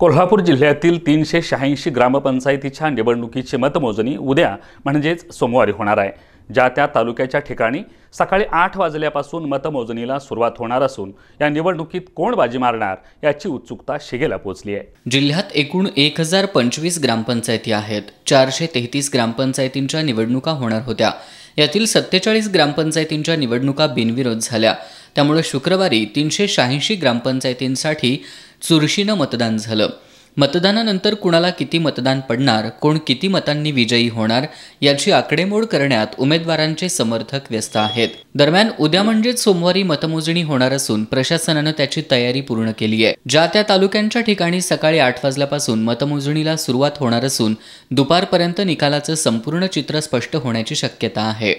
कोल्हापूर जिल्ह्यातील तीनशे शहाऐंशी ग्रामपंचायतीच्या निवडणुकीची मतमोजणी उद्या म्हणजेच सोमवारी होणार आहे ज्या त्या तालुक्याच्या ठिकाणी सकाळी आठ वाजल्यापासून मतमोजणीला सुरुवात होणार असून या निवडणुकीत कोण बाजी मारणार याची उत्सुकता शिगेला पोहोचली आहे जिल्ह्यात एकूण एक हजार पंचवीस ग्रामपंचायती आहेत चारशे तेहतीस ग्रामपंचायतींच्या निवडणुका होणार होत्या यातील सत्तेचाळीस ग्रामपंचायतींच्या निवडणुका बिनविरोध झाल्या त्यामुळे शुक्रवारी तीनशे शहाऐंशी ग्रामपंचायतींसाठी चुरशीनं मतदान झालं मतदानानंतर कुणाला किती मतदान पडणार कोण किती मतांनी विजयी होणार याची आकडेमोड करण्यात उमेदवारांचे समर्थक व्यस्त आहेत दरम्यान उद्या म्हणजेच सोमवारी मतमोजणी होणार असून प्रशासनानं त्याची तयारी पूर्ण केली आहे ज्या त्या तालुक्यांच्या ठिकाणी सकाळी आठ वाजल्यापासून मतमोजणीला सुरुवात होणार असून दुपारपर्यंत निकालाचं संपूर्ण चित्र स्पष्ट होण्याची शक्यता आहे